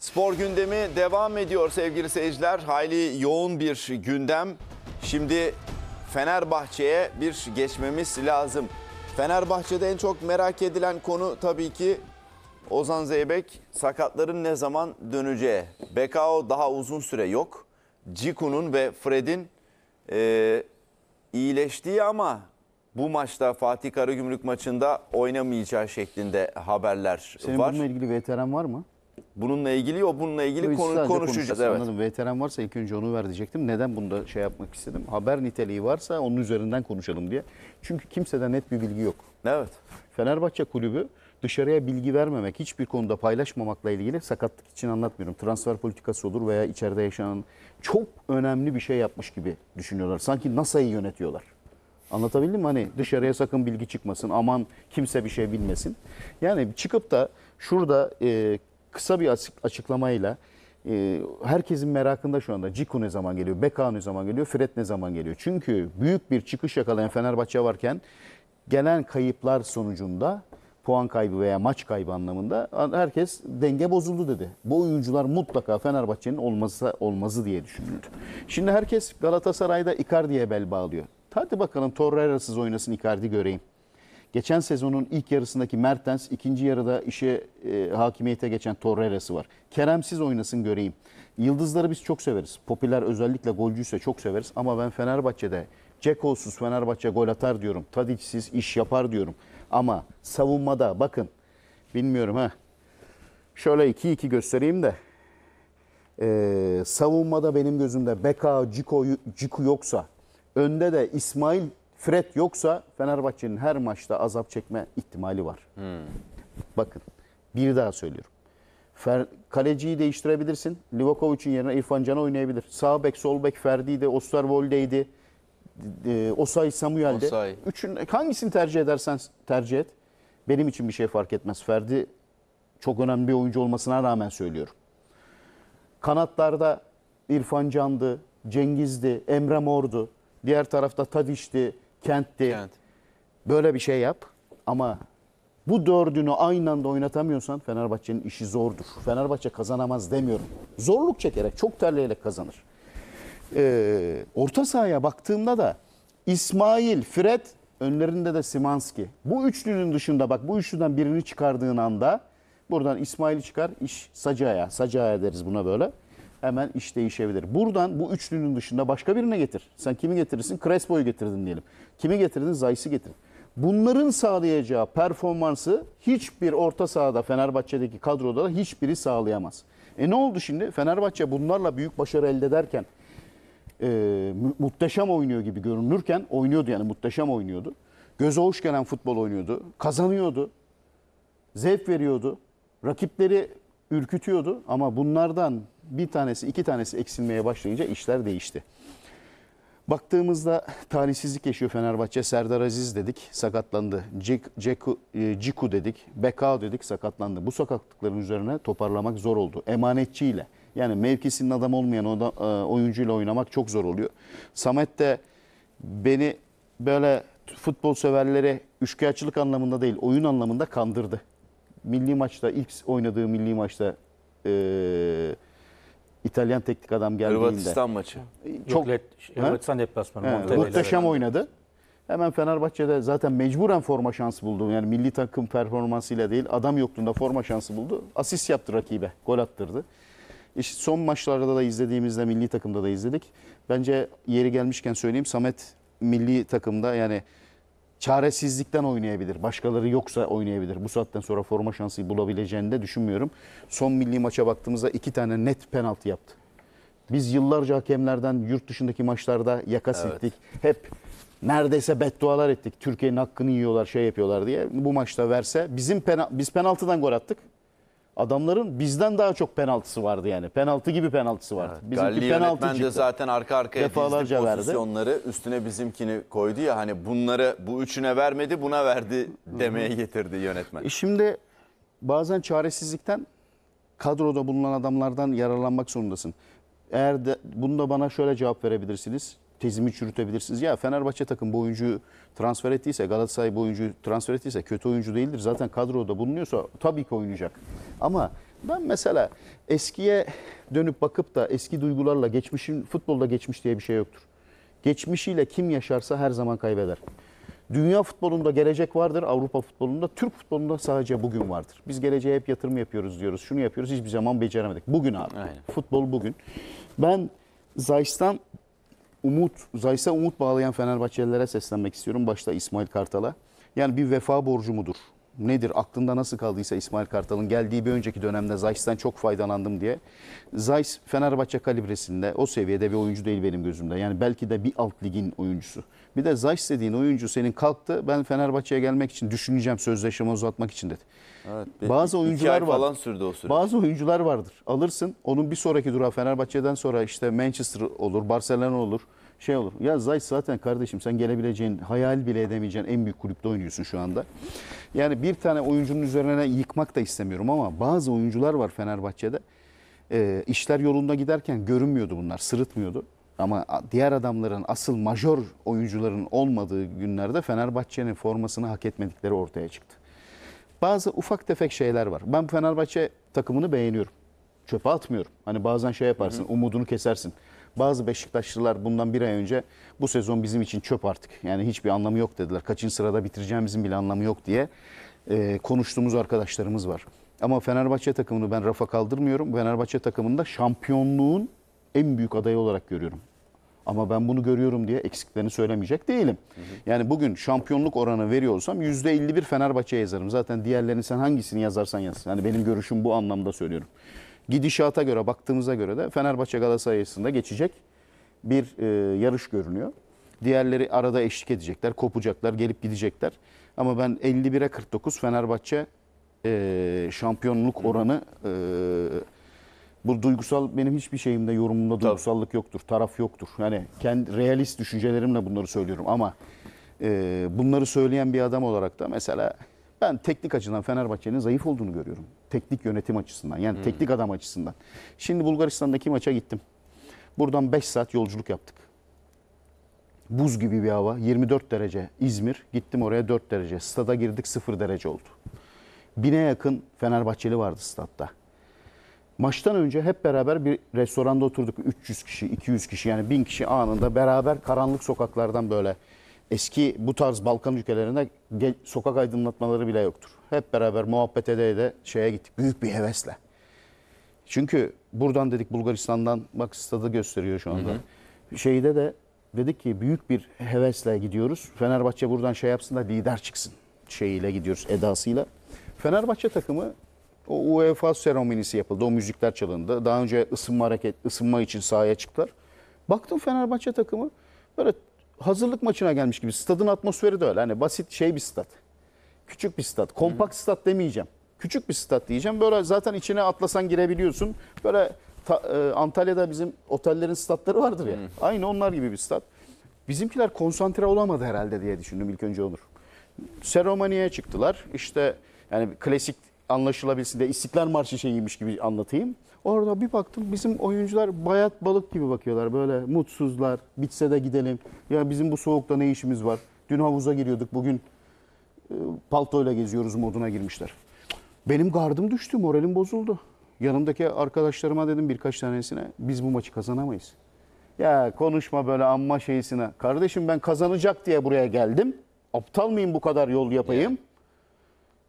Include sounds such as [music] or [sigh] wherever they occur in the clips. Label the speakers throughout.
Speaker 1: Spor gündemi devam ediyor sevgili seyirciler. Hayli yoğun bir gündem. Şimdi Fenerbahçe'ye bir geçmemiz lazım. Fenerbahçe'de en çok merak edilen konu tabii ki Ozan Zeybek sakatların ne zaman döneceği. Bekao daha uzun süre yok. Ciku'nun ve Fred'in e, iyileştiği ama bu maçta Fatih Karagümrük maçında oynamayacağı şeklinde haberler Senin var. Senin bununla ilgili veteran var mı? Bununla ilgili o bununla ilgili konu, konuşacağız. Evet. Anladım. Veteran varsa ilk önce onu ver diyecektim. Neden bunda şey yapmak istedim? Haber niteliği varsa onun üzerinden konuşalım diye. Çünkü kimseden net bir bilgi yok. Evet. Fenerbahçe kulübü dışarıya bilgi vermemek, hiçbir konuda paylaşmamakla ilgili sakatlık için anlatmıyorum. Transfer politikası olur veya içeride yaşanan çok önemli bir şey yapmış gibi düşünüyorlar. Sanki NASA'yı yönetiyorlar. Anlatabildim mi? Hani dışarıya sakın bilgi çıkmasın, aman kimse bir şey bilmesin. Yani çıkıp da şurada e, kısa bir açıklamayla e, herkesin merakında şu anda Ciku ne zaman geliyor, Beka ne zaman geliyor, Fred ne zaman geliyor? Çünkü büyük bir çıkış yakalayan Fenerbahçe varken gelen kayıplar sonucunda puan kaybı veya maç kaybı anlamında herkes denge bozuldu dedi. Bu oyuncular mutlaka Fenerbahçe'nin olmazsa olmazı diye düşünüldü. Şimdi herkes Galatasaray'da Icardi'ye bel bağlıyor. Hadi bakalım Torreira'sız oynasın Icardi göreyim. Geçen sezonun ilk yarısındaki Mertens, ikinci yarıda işe e, hakimiyete geçen Torreira'sı var. Keremsiz oynasın göreyim. Yıldızları biz çok severiz. Popüler özellikle golcüyse çok severiz ama ben Fenerbahçe'de Ceko'suz Fenerbahçe gol atar diyorum. Tadiç'siz iş yapar diyorum. Ama savunmada bakın bilmiyorum ha. Şöyle 2-2 göstereyim de. Ee, savunmada benim gözümde Beka, Ciko, Ciku yoksa önde de İsmail Fred yoksa Fenerbahçe'nin her maçta azap çekme ihtimali var. Hmm. Bakın bir daha söylüyorum. Fer, kaleciyi değiştirebilirsin. Livakovic'in yerine İrfan Can oynayabilir. Sağ bek, sol bek Ferdi'ydi, Osterwold'eydi. E, Osay Samuel'de. Osay. Üçün, hangisini tercih edersen tercih et. Benim için bir şey fark etmez. Ferdi çok önemli bir oyuncu olmasına rağmen söylüyorum. Kanatlarda İrfan Can'dı, Cengiz'di, Emre Mor'du. Diğer tarafta Tadiş'ti, kentti. Kent. Böyle bir şey yap ama bu dördünü aynı anda oynatamıyorsan Fenerbahçe'nin işi zordur. Fenerbahçe kazanamaz demiyorum. Zorluk çekerek, çok terleyerek kazanır. Ee, orta sahaya baktığımda da İsmail, Fred, önlerinde de Simanski. Bu üçlünün dışında bak bu üçlüden birini çıkardığın anda buradan İsmail'i çıkar, iş Sacaya, Sacaya deriz buna böyle hemen iş değişebilir. Buradan bu üçlünün dışında başka birine getir. Sen kimi getirirsin? Crespo'yu getirdin diyelim. Kimi getirdin? Zayis'i getir. Bunların sağlayacağı performansı hiçbir orta sahada Fenerbahçe'deki kadroda da hiçbiri sağlayamaz. E ne oldu şimdi? Fenerbahçe bunlarla büyük başarı elde ederken e, muhteşem oynuyor gibi görünürken oynuyordu yani muhteşem oynuyordu. Göze hoş gelen futbol oynuyordu. Kazanıyordu. Zevk veriyordu. Rakipleri ürkütüyordu ama bunlardan bir tanesi iki tanesi eksilmeye başlayınca işler değişti. Baktığımızda talihsizlik yaşıyor Fenerbahçe. Serdar Aziz dedik sakatlandı. E, Ciku dedik. Bekao dedik sakatlandı. Bu sakatlıkların üzerine toparlamak zor oldu. Emanetçiyle yani mevkisinin adam olmayan e, oyuncuyla oynamak çok zor oluyor. Samet de beni böyle futbol severlere üçkağıtçılık anlamında değil oyun anlamında kandırdı. Milli maçta ilk oynadığı milli maçta eee İtalyan teknik adam geldiğinde. Hırvatistan maçı. Çok Yok, Hırvatistan deplasmanı. He, muhteşem oynadı. Hemen Fenerbahçe'de zaten mecburen forma şansı buldu. Yani milli takım performansıyla değil adam yokluğunda forma şansı buldu. Asist yaptı rakibe. Gol attırdı. İşte son maçlarda da izlediğimizde milli takımda da izledik. Bence yeri gelmişken söyleyeyim Samet milli takımda yani çaresizlikten oynayabilir. Başkaları yoksa oynayabilir. Bu saatten sonra forma şansı bulabileceğini de düşünmüyorum. Son milli maça baktığımızda iki tane net penaltı yaptı. Biz yıllarca hakemlerden yurt dışındaki maçlarda yaka evet. sildik. Hep neredeyse beddualar ettik. Türkiye'nin hakkını yiyorlar, şey yapıyorlar diye. Bu maçta verse bizim pena biz penaltıdan gol attık adamların bizden daha çok penaltısı vardı yani. Penaltı gibi penaltısı vardı. Evet. Bizimki Galli penaltı yönetmen de çıktı. zaten arka arkaya dizdi Defalarca verdi. pozisyonları üstüne bizimkini koydu ya hani bunları bu üçüne vermedi buna verdi demeye getirdi yönetmen. E şimdi bazen çaresizlikten kadroda bulunan adamlardan yararlanmak zorundasın. Eğer de, bunu da bana şöyle cevap verebilirsiniz tezimi çürütebilirsiniz. Ya Fenerbahçe takım bu oyuncuyu transfer ettiyse, Galatasaray bu oyuncuyu transfer ettiyse kötü oyuncu değildir. Zaten kadroda bulunuyorsa tabii ki oynayacak. Ama ben mesela eskiye dönüp bakıp da eski duygularla geçmişin futbolda geçmiş diye bir şey yoktur. Geçmişiyle kim yaşarsa her zaman kaybeder. Dünya futbolunda gelecek vardır, Avrupa futbolunda, Türk futbolunda sadece bugün vardır. Biz geleceğe hep yatırım yapıyoruz diyoruz, şunu yapıyoruz, hiçbir zaman beceremedik. Bugün abi, Aynen. futbol bugün. Ben Zayis'tan umut, Zaysa umut bağlayan Fenerbahçelilere seslenmek istiyorum. Başta İsmail Kartal'a. Yani bir vefa borcu mudur? nedir aklında nasıl kaldıysa İsmail Kartal'ın geldiği bir önceki dönemde Zayis'ten çok faydalandım diye. Zayis Fenerbahçe kalibresinde o seviyede bir oyuncu değil benim gözümde. Yani belki de bir alt ligin oyuncusu. Bir de Zayis dediğin oyuncu senin kalktı ben Fenerbahçe'ye gelmek için düşüneceğim sözleşme uzatmak için dedi. Evet, bazı oyuncular var. falan sürdü o süreç. Bazı oyuncular vardır. Alırsın onun bir sonraki durağı Fenerbahçe'den sonra işte Manchester olur, Barcelona olur şey olur. Ya Zayt zaten kardeşim sen gelebileceğin, hayal bile edemeyeceğin en büyük kulüpte oynuyorsun şu anda. Yani bir tane oyuncunun üzerine yıkmak da istemiyorum ama bazı oyuncular var Fenerbahçe'de. E, işler yolunda giderken görünmüyordu bunlar, sırıtmıyordu. Ama diğer adamların asıl majör oyuncuların olmadığı günlerde Fenerbahçe'nin formasını hak etmedikleri ortaya çıktı. Bazı ufak tefek şeyler var. Ben Fenerbahçe takımını beğeniyorum. Çöpe atmıyorum. Hani bazen şey yaparsın, hı hı. umudunu kesersin. Bazı Beşiktaşlılar bundan bir ay önce bu sezon bizim için çöp artık. Yani hiçbir anlamı yok dediler. kaçın sırada bitireceğimizin bile anlamı yok diye e, konuştuğumuz arkadaşlarımız var. Ama Fenerbahçe takımını ben rafa kaldırmıyorum. Fenerbahçe takımında şampiyonluğun en büyük adayı olarak görüyorum. Ama ben bunu görüyorum diye eksiklerini söylemeyecek değilim. Hı hı. Yani bugün şampiyonluk oranı veriyor olsam %51 Fenerbahçe yazarım. Zaten diğerlerini sen hangisini yazarsan yaz. Yani benim görüşüm bu anlamda söylüyorum gidişata göre baktığımıza göre de Fenerbahçe Galatasaray arasında geçecek bir e, yarış görünüyor. Diğerleri arada eşlik edecekler, kopacaklar, gelip gidecekler. Ama ben 51'e 49 Fenerbahçe e, şampiyonluk oranı e, bu duygusal benim hiçbir şeyimde yorumumda duygusallık yoktur, taraf yoktur. Yani kendi realist düşüncelerimle bunları söylüyorum ama e, bunları söyleyen bir adam olarak da mesela ben teknik açıdan Fenerbahçe'nin zayıf olduğunu görüyorum. Teknik yönetim açısından yani hmm. teknik adam açısından. Şimdi Bulgaristan'daki maça gittim. Buradan 5 saat yolculuk yaptık. Buz gibi bir hava 24 derece İzmir gittim oraya 4 derece. Stada girdik 0 derece oldu. Bine yakın Fenerbahçeli vardı statta. Maçtan önce hep beraber bir restoranda oturduk. 300 kişi, 200 kişi yani 1000 kişi anında beraber karanlık sokaklardan böyle eski bu tarz Balkan ülkelerinde sokak aydınlatmaları bile yoktur. Hep beraber muhabbet ede şeye gittik büyük bir hevesle. Çünkü buradan dedik Bulgaristan'dan bak stadı gösteriyor şu anda. Hı hı. Şeyde de dedik ki büyük bir hevesle gidiyoruz. Fenerbahçe buradan şey yapsın da lider çıksın şeyiyle gidiyoruz edasıyla. Fenerbahçe takımı o UEFA seremonisi yapıldı. O müzikler çalındı. Daha önce ısınma hareket, ısınma için sahaya çıktılar. Baktım Fenerbahçe takımı böyle hazırlık maçına gelmiş gibi. Stadın atmosferi de öyle. Hani basit şey bir stat. Küçük bir stat. Kompakt stat demeyeceğim. Küçük bir stat diyeceğim. Böyle zaten içine atlasan girebiliyorsun. Böyle ta, e, Antalya'da bizim otellerin statları vardır ya. Hmm. Aynı onlar gibi bir stat. Bizimkiler konsantre olamadı herhalde diye düşündüm ilk önce olur. Seromani'ye çıktılar. İşte yani klasik anlaşılabilsin diye İstiklal Marşı şeyiymiş gibi anlatayım. Orada bir baktım bizim oyuncular bayat balık gibi bakıyorlar. Böyle mutsuzlar, bitse de gidelim. Ya bizim bu soğukta ne işimiz var? Dün havuza giriyorduk, bugün e, paltoyla geziyoruz moduna girmişler. Benim gardım düştü, moralim bozuldu. Yanımdaki arkadaşlarıma dedim birkaç tanesine, biz bu maçı kazanamayız. Ya konuşma böyle amma şeysine. Kardeşim ben kazanacak diye buraya geldim. Aptal mıyım bu kadar yol yapayım? Yeah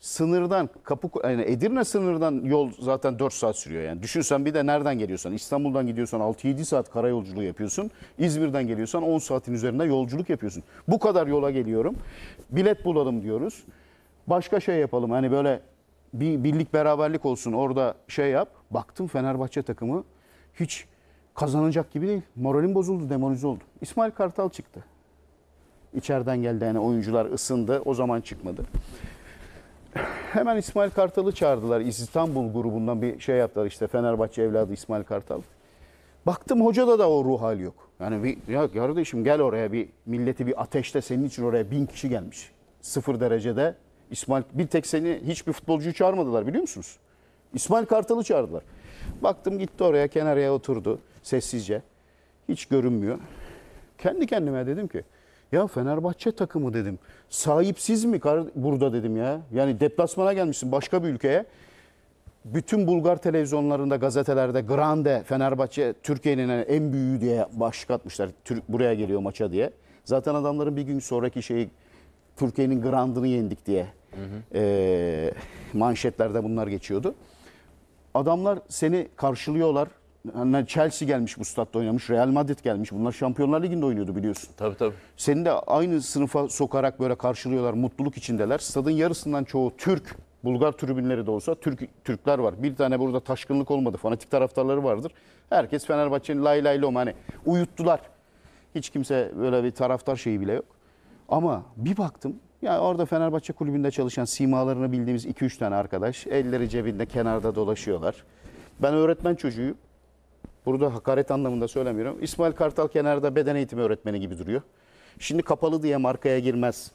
Speaker 1: sınırdan kapı yani Edirne sınırdan yol zaten 4 saat sürüyor yani. Düşünsen bir de nereden geliyorsan İstanbul'dan gidiyorsan 6-7 saat karayolculuğu yapıyorsun. İzmir'den geliyorsan 10 saatin üzerinde yolculuk yapıyorsun. Bu kadar yola geliyorum. Bilet bulalım diyoruz. Başka şey yapalım hani böyle bir birlik beraberlik olsun orada şey yap. Baktım Fenerbahçe takımı hiç kazanacak gibi değil. Moralim bozuldu, demoralize oldu. İsmail Kartal çıktı. İçeriden geldi yani oyuncular ısındı. O zaman çıkmadı hemen İsmail Kartal'ı çağırdılar. İstanbul grubundan bir şey yaptılar işte Fenerbahçe evladı İsmail Kartal. Baktım hocada da o ruh hali yok. Yani bir, ya kardeşim gel oraya bir milleti bir ateşte senin için oraya bin kişi gelmiş. Sıfır derecede. İsmail bir tek seni hiçbir futbolcuyu çağırmadılar biliyor musunuz? İsmail Kartal'ı çağırdılar. Baktım gitti oraya kenaraya oturdu sessizce. Hiç görünmüyor. Kendi kendime dedim ki ya Fenerbahçe takımı dedim. Sahipsiz mi burada dedim ya. Yani deplasmana gelmişsin başka bir ülkeye. Bütün Bulgar televizyonlarında, gazetelerde Grande Fenerbahçe Türkiye'nin en büyüğü diye başlık atmışlar. Türk buraya geliyor maça diye. Zaten adamların bir gün sonraki şeyi Türkiye'nin Grand'ını yendik diye hı hı. E, manşetlerde bunlar geçiyordu. Adamlar seni karşılıyorlar Hani Chelsea gelmiş bu statta oynamış, Real Madrid gelmiş. Bunlar Şampiyonlar Ligi'nde oynuyordu biliyorsun. Tabii tabii. Seni de aynı sınıfa sokarak böyle karşılıyorlar, mutluluk içindeler. Stadın yarısından çoğu Türk, Bulgar tribünleri de olsa Türk Türkler var. Bir tane burada taşkınlık olmadı, fanatik taraftarları vardır. Herkes Fenerbahçe'nin lay lay lom hani uyuttular. Hiç kimse böyle bir taraftar şeyi bile yok. Ama bir baktım ya orada Fenerbahçe kulübünde çalışan simalarını bildiğimiz 2-3 tane arkadaş elleri cebinde kenarda dolaşıyorlar. Ben öğretmen çocuğuyum. Burada hakaret anlamında söylemiyorum. İsmail Kartal kenarda beden eğitimi öğretmeni gibi duruyor. Şimdi kapalı diye markaya girmez.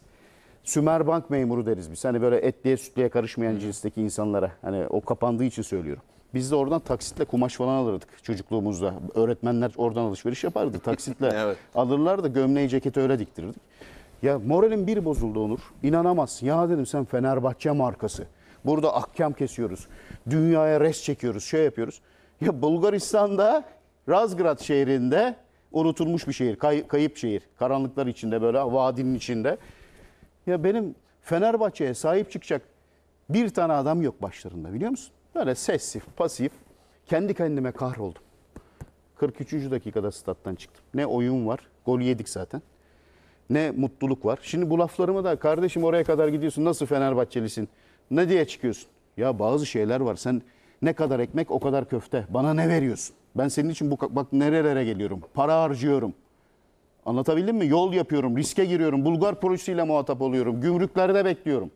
Speaker 1: Sümer Bank memuru deriz biz. Hani böyle etliye sütliye karışmayan cinsteki insanlara. Hani o kapandığı için söylüyorum. Biz de oradan taksitle kumaş falan alırdık çocukluğumuzda. Öğretmenler oradan alışveriş yapardı. Taksitle [laughs] evet. alırlardı. Gömleği ceketi öyle diktirirdik. Ya moralim bir bozuldu Onur. İnanamazsın. Ya dedim sen Fenerbahçe markası. Burada ahkam kesiyoruz. Dünyaya res çekiyoruz. Şey yapıyoruz. Ya Bulgaristan'da Razgrad şehrinde unutulmuş bir şehir, kay, kayıp şehir. Karanlıklar içinde böyle vadinin içinde. Ya benim Fenerbahçe'ye sahip çıkacak bir tane adam yok başlarında biliyor musun? Böyle sessif, pasif. Kendi kendime kahroldum. 43. dakikada stat'tan çıktım. Ne oyun var, gol yedik zaten. Ne mutluluk var. Şimdi bu laflarımı da kardeşim oraya kadar gidiyorsun nasıl Fenerbahçelisin? Ne diye çıkıyorsun? Ya bazı şeyler var sen ne kadar ekmek o kadar köfte. Bana ne veriyorsun? Ben senin için bu bak nerelere geliyorum. Para harcıyorum. Anlatabildim mi? Yol yapıyorum, riske giriyorum. Bulgar polisiyle muhatap oluyorum. Gümrüklerde bekliyorum.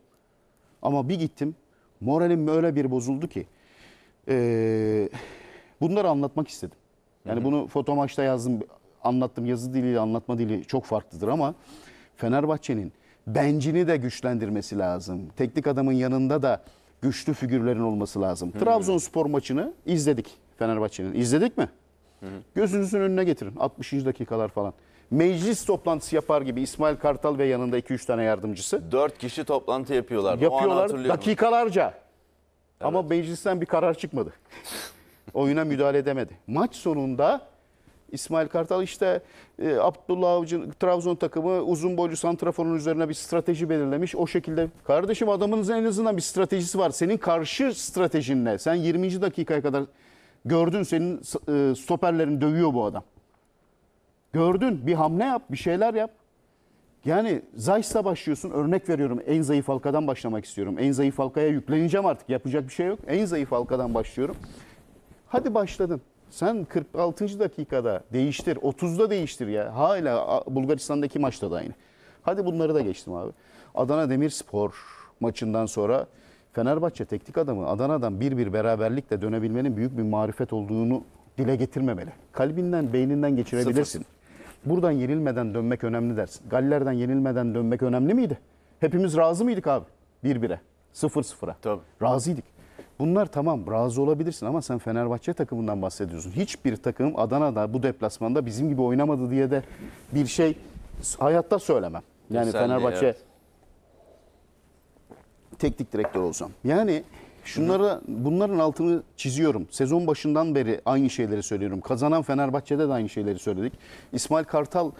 Speaker 1: Ama bir gittim. Moralim öyle bir bozuldu ki. Ee, bunları anlatmak istedim. Yani hı hı. bunu fotomaçta yazdım, anlattım. Yazı diliyle anlatma dili çok farklıdır ama Fenerbahçe'nin bencini de güçlendirmesi lazım. Teknik adamın yanında da güçlü figürlerin olması lazım. Hı -hı. Trabzonspor maçını izledik Fenerbahçe'nin. İzledik mi? Gözünüzün önüne getirin 60. dakikalar falan. Meclis toplantısı yapar gibi İsmail Kartal ve yanında 2-3 tane yardımcısı. 4 kişi toplantı yapıyorlar. Yapıyorlar dakikalarca. Evet. Ama meclisten bir karar çıkmadı. [laughs] Oyuna müdahale edemedi. Maç sonunda İsmail Kartal işte e, Abdullah Avcı Trabzon takımı uzun boylu santraforun üzerine bir strateji belirlemiş. O şekilde kardeşim adamınızın en azından bir stratejisi var. Senin karşı stratejin ne? Sen 20. dakikaya kadar gördün senin e, stoperlerin dövüyor bu adam. Gördün bir hamle yap bir şeyler yap. Yani Zayt'la başlıyorsun örnek veriyorum en zayıf halkadan başlamak istiyorum. En zayıf halkaya yükleneceğim artık yapacak bir şey yok. En zayıf halkadan başlıyorum. Hadi başladın. Sen 46. dakikada değiştir, 30'da değiştir ya. Hala Bulgaristan'daki maçta da aynı. Hadi bunları da geçtim abi. Adana Demirspor maçından sonra Fenerbahçe teknik adamı Adana'dan bir bir beraberlikle dönebilmenin büyük bir marifet olduğunu dile getirmemeli. Kalbinden, beyninden geçirebilirsin. Buradan yenilmeden dönmek önemli dersin. Galler'den yenilmeden dönmek önemli miydi? Hepimiz razı mıydık abi? Bir bire, sıfır sıfıra. Tabii. Razıydık. Bunlar tamam razı olabilirsin ama sen Fenerbahçe takımından bahsediyorsun. Hiçbir takım Adana'da bu deplasmanda bizim gibi oynamadı diye de bir şey hayatta söylemem. Yani Güzel Fenerbahçe teknik direktör olsam. Yani şunları, bunların altını çiziyorum. Sezon başından beri aynı şeyleri söylüyorum. Kazanan Fenerbahçe'de de aynı şeyleri söyledik. İsmail Kartal